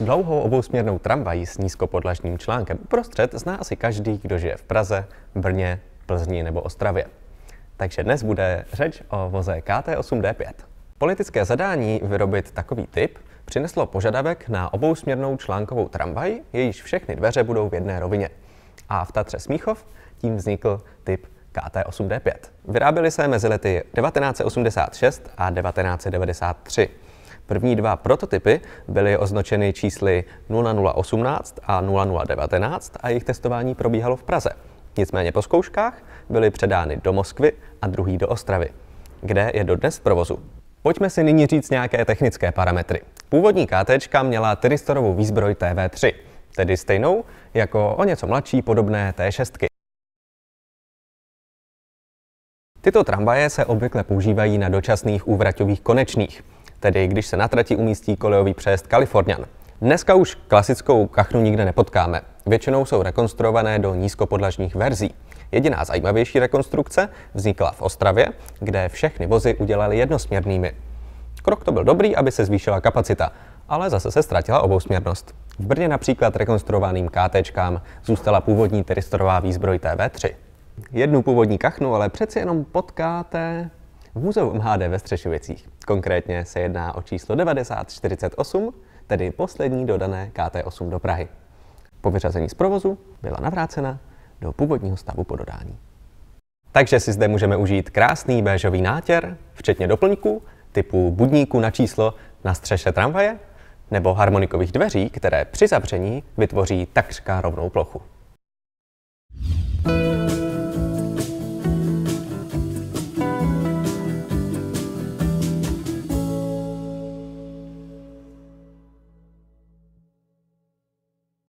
Dlouhou obousměrnou tramvají s nízkopodlažním článkem uprostřed zná asi každý, kdo žije v Praze, Brně, Plzni nebo Ostravě. Takže dnes bude řeč o voze KT8D5. Politické zadání vyrobit takový typ přineslo požadavek na obousměrnou článkovou tramvaj, jejíž všechny dveře budou v jedné rovině. A v Tatře Smíchov tím vznikl typ KT8D5. Vyráběly se mezi lety 1986 a 1993. První dva prototypy byly označeny čísly 0018 a 0019 a jejich testování probíhalo v Praze. Nicméně po zkouškách byly předány do Moskvy a druhý do Ostravy, kde je dodnes v provozu. Pojďme si nyní říct nějaké technické parametry. Původní KT měla tristorovou výzbroj TV3, tedy stejnou jako o něco mladší podobné T6. Tyto tramvaje se obvykle používají na dočasných úvraťových konečných tedy když se na trati umístí kolejový přejezd Kalifornian. Dneska už klasickou kachnu nikde nepotkáme. Většinou jsou rekonstruované do nízkopodlažních verzí. Jediná zajímavější rekonstrukce vznikla v Ostravě, kde všechny vozy udělali jednosměrnými. Krok to byl dobrý, aby se zvýšila kapacita, ale zase se ztratila obousměrnost. V Brně například rekonstruovaným KTčkám zůstala původní teristorová výzbroj TV3. Jednu původní kachnu ale přeci jenom potkáte v muzeu MHD ve Střešovicích. Konkrétně se jedná o číslo 9048, tedy poslední dodané KT8 do Prahy. Po vyřazení z provozu byla navrácena do původního stavu po dodání. Takže si zde můžeme užít krásný béžový nátěr, včetně doplňků typu budníku na číslo na střeše tramvaje nebo harmonikových dveří, které při zavření vytvoří takřka rovnou plochu.